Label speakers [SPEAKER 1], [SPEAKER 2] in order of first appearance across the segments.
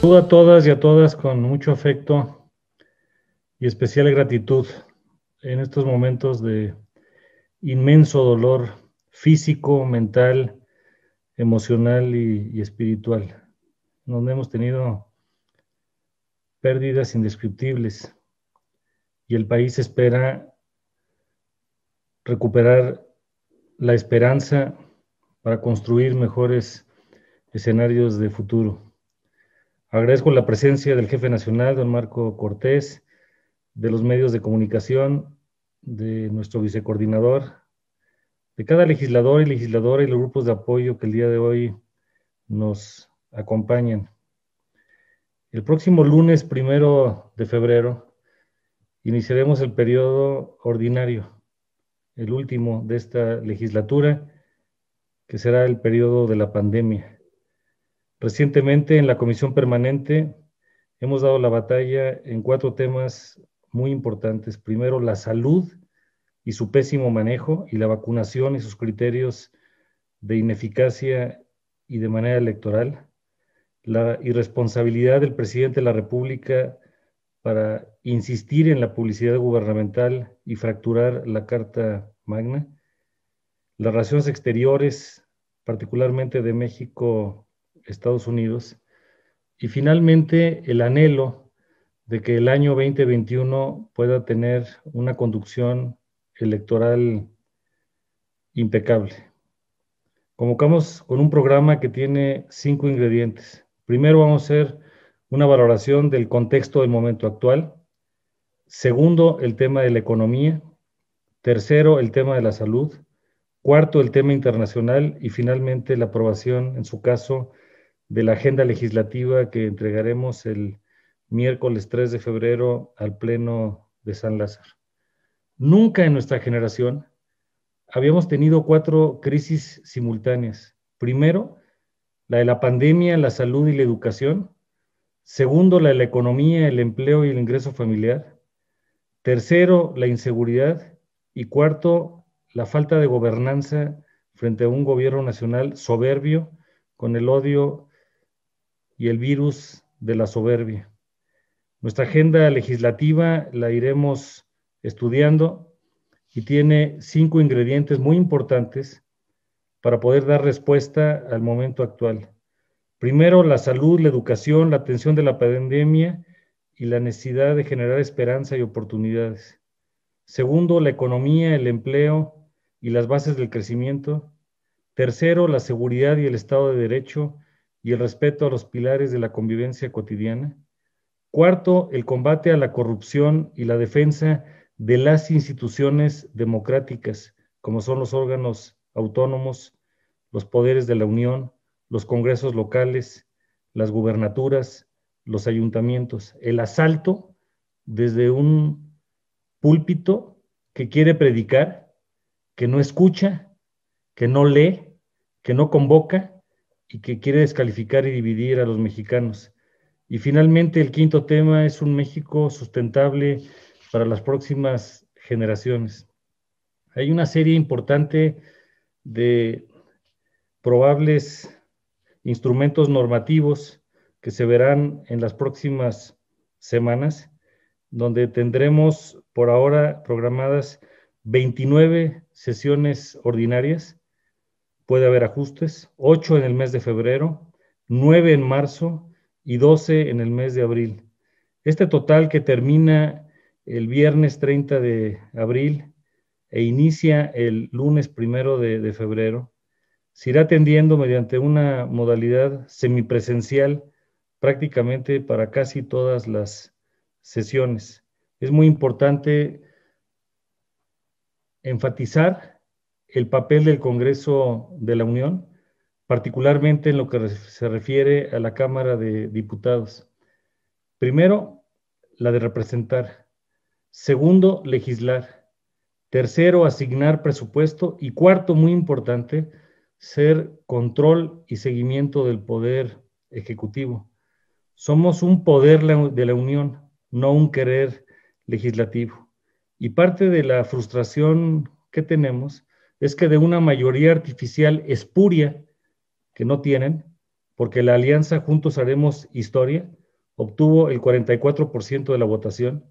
[SPEAKER 1] Saludo a todas y a todas con mucho afecto y especial gratitud en estos momentos de inmenso dolor físico, mental, emocional y, espiritual, donde hemos tenido pérdidas indescriptibles y el país espera recuperar la esperanza para construir mejores escenarios de futuro. Agradezco la presencia del jefe nacional, don Marco Cortés, de los medios de comunicación, de nuestro vicecoordinador, de cada legislador y legisladora y los grupos de apoyo que el día de hoy nos acompañan. El próximo lunes primero de febrero iniciaremos el periodo ordinario, el último de esta legislatura, que será el periodo de la pandemia. Recientemente en la Comisión Permanente hemos dado la batalla en cuatro temas muy importantes. Primero, la salud y su pésimo manejo y la vacunación y sus criterios de ineficacia y de manera electoral. La irresponsabilidad del presidente de la República para insistir en la publicidad gubernamental y fracturar la Carta Magna. Las relaciones exteriores, particularmente de México Estados Unidos. Y finalmente, el anhelo de que el año 2021 pueda tener una conducción electoral impecable. Convocamos con un programa que tiene cinco ingredientes. Primero vamos a hacer una valoración del contexto del momento actual. Segundo, el tema de la economía. Tercero, el tema de la salud. Cuarto, el tema internacional. Y finalmente, la aprobación, en su caso, de la agenda legislativa que entregaremos el miércoles 3 de febrero al Pleno de San Lázaro. Nunca en nuestra generación habíamos tenido cuatro crisis simultáneas. Primero, la de la pandemia, la salud y la educación. Segundo, la de la economía, el empleo y el ingreso familiar. Tercero, la inseguridad. Y cuarto, la falta de gobernanza frente a un gobierno nacional soberbio, con el odio y el virus de la soberbia. Nuestra agenda legislativa la iremos estudiando y tiene cinco ingredientes muy importantes para poder dar respuesta al momento actual. Primero, la salud, la educación, la atención de la pandemia y la necesidad de generar esperanza y oportunidades. Segundo, la economía, el empleo y las bases del crecimiento. Tercero, la seguridad y el Estado de Derecho y el respeto a los pilares de la convivencia cotidiana. Cuarto, el combate a la corrupción y la defensa de las instituciones democráticas, como son los órganos autónomos, los poderes de la Unión, los congresos locales, las gubernaturas, los ayuntamientos. El asalto desde un púlpito que quiere predicar, que no escucha, que no lee, que no convoca, y que quiere descalificar y dividir a los mexicanos. Y finalmente, el quinto tema es un México sustentable para las próximas generaciones. Hay una serie importante de probables instrumentos normativos que se verán en las próximas semanas, donde tendremos por ahora programadas 29 sesiones ordinarias puede haber ajustes, 8 en el mes de febrero, 9 en marzo y 12 en el mes de abril. Este total que termina el viernes 30 de abril e inicia el lunes 1 de, de febrero, se irá atendiendo mediante una modalidad semipresencial prácticamente para casi todas las sesiones. Es muy importante enfatizar el papel del Congreso de la Unión, particularmente en lo que se refiere a la Cámara de Diputados. Primero, la de representar. Segundo, legislar. Tercero, asignar presupuesto. Y cuarto, muy importante, ser control y seguimiento del poder ejecutivo. Somos un poder de la Unión, no un querer legislativo. Y parte de la frustración que tenemos es que de una mayoría artificial espuria que no tienen, porque la alianza Juntos Haremos Historia obtuvo el 44% de la votación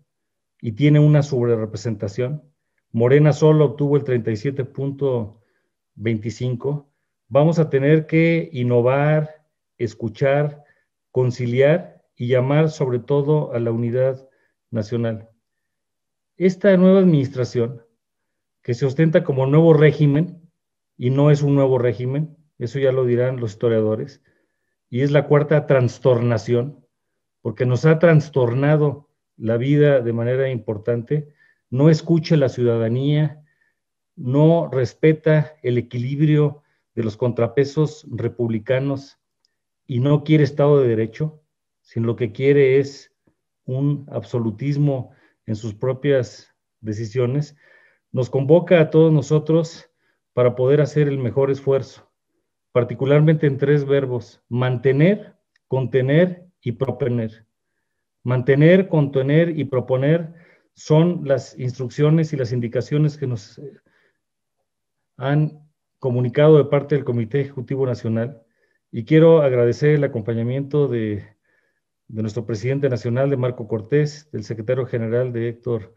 [SPEAKER 1] y tiene una sobrerepresentación. Morena solo obtuvo el 37.25. Vamos a tener que innovar, escuchar, conciliar y llamar sobre todo a la unidad nacional. Esta nueva administración que se ostenta como nuevo régimen y no es un nuevo régimen, eso ya lo dirán los historiadores, y es la cuarta trastornación, porque nos ha trastornado la vida de manera importante, no escucha la ciudadanía, no respeta el equilibrio de los contrapesos republicanos y no quiere Estado de Derecho, sino lo que quiere es un absolutismo en sus propias decisiones, nos convoca a todos nosotros para poder hacer el mejor esfuerzo, particularmente en tres verbos, mantener, contener y proponer. Mantener, contener y proponer son las instrucciones y las indicaciones que nos eh, han comunicado de parte del Comité Ejecutivo Nacional y quiero agradecer el acompañamiento de, de nuestro presidente nacional, de Marco Cortés, del secretario general de Héctor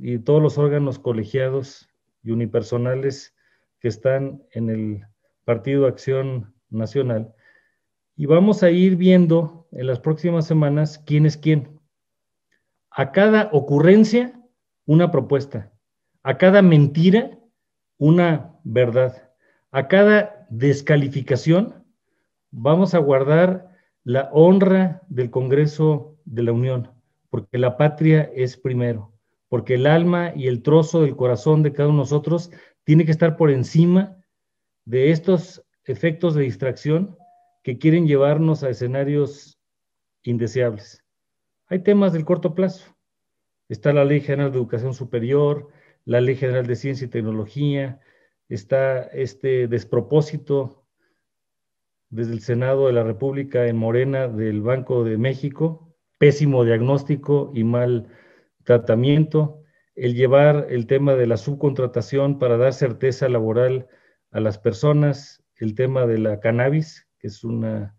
[SPEAKER 1] y todos los órganos colegiados y unipersonales que están en el Partido Acción Nacional. Y vamos a ir viendo en las próximas semanas quién es quién. A cada ocurrencia, una propuesta. A cada mentira, una verdad. A cada descalificación, vamos a guardar la honra del Congreso de la Unión porque la patria es primero, porque el alma y el trozo del corazón de cada uno de nosotros tiene que estar por encima de estos efectos de distracción que quieren llevarnos a escenarios indeseables. Hay temas del corto plazo. Está la Ley General de Educación Superior, la Ley General de Ciencia y Tecnología, está este despropósito desde el Senado de la República en Morena del Banco de México, pésimo diagnóstico y mal tratamiento, el llevar el tema de la subcontratación para dar certeza laboral a las personas, el tema de la cannabis, que es una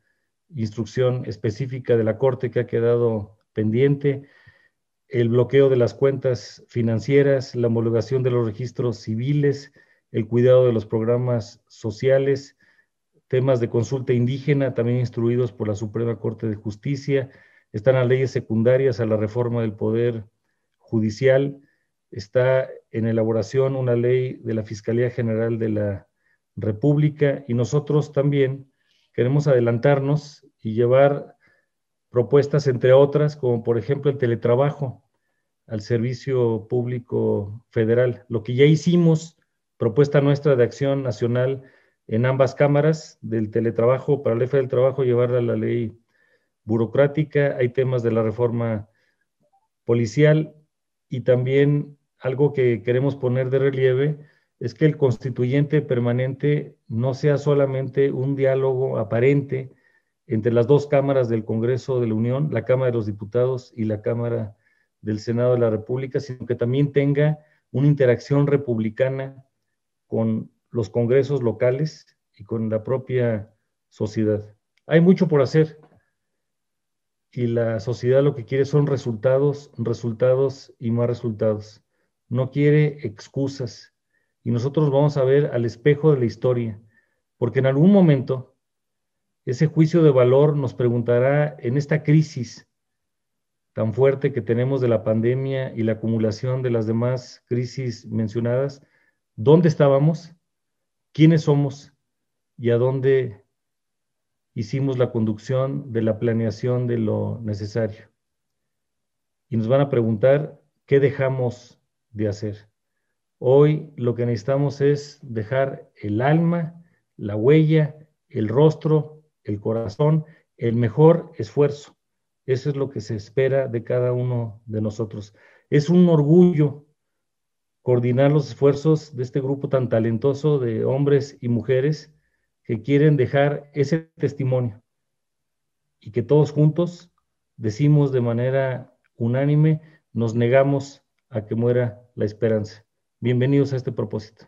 [SPEAKER 1] instrucción específica de la Corte que ha quedado pendiente, el bloqueo de las cuentas financieras, la homologación de los registros civiles, el cuidado de los programas sociales, temas de consulta indígena también instruidos por la Suprema Corte de Justicia, están las leyes secundarias a la reforma del Poder Judicial, está en elaboración una ley de la Fiscalía General de la República y nosotros también queremos adelantarnos y llevar propuestas, entre otras, como por ejemplo el teletrabajo al Servicio Público Federal, lo que ya hicimos, propuesta nuestra de acción nacional en ambas cámaras del teletrabajo para la ley del trabajo, llevarla a la ley burocrática, hay temas de la reforma policial y también algo que queremos poner de relieve es que el constituyente permanente no sea solamente un diálogo aparente entre las dos cámaras del Congreso de la Unión, la Cámara de los Diputados y la Cámara del Senado de la República, sino que también tenga una interacción republicana con los congresos locales y con la propia sociedad. Hay mucho por hacer, y la sociedad lo que quiere son resultados, resultados y más resultados. No quiere excusas. Y nosotros vamos a ver al espejo de la historia, porque en algún momento ese juicio de valor nos preguntará en esta crisis tan fuerte que tenemos de la pandemia y la acumulación de las demás crisis mencionadas, ¿dónde estábamos? ¿Quiénes somos? ¿Y a dónde hicimos la conducción de la planeación de lo necesario. Y nos van a preguntar qué dejamos de hacer. Hoy lo que necesitamos es dejar el alma, la huella, el rostro, el corazón, el mejor esfuerzo. Eso es lo que se espera de cada uno de nosotros. Es un orgullo coordinar los esfuerzos de este grupo tan talentoso de hombres y mujeres que quieren dejar ese testimonio y que todos juntos decimos de manera unánime, nos negamos a que muera la esperanza. Bienvenidos a este propósito.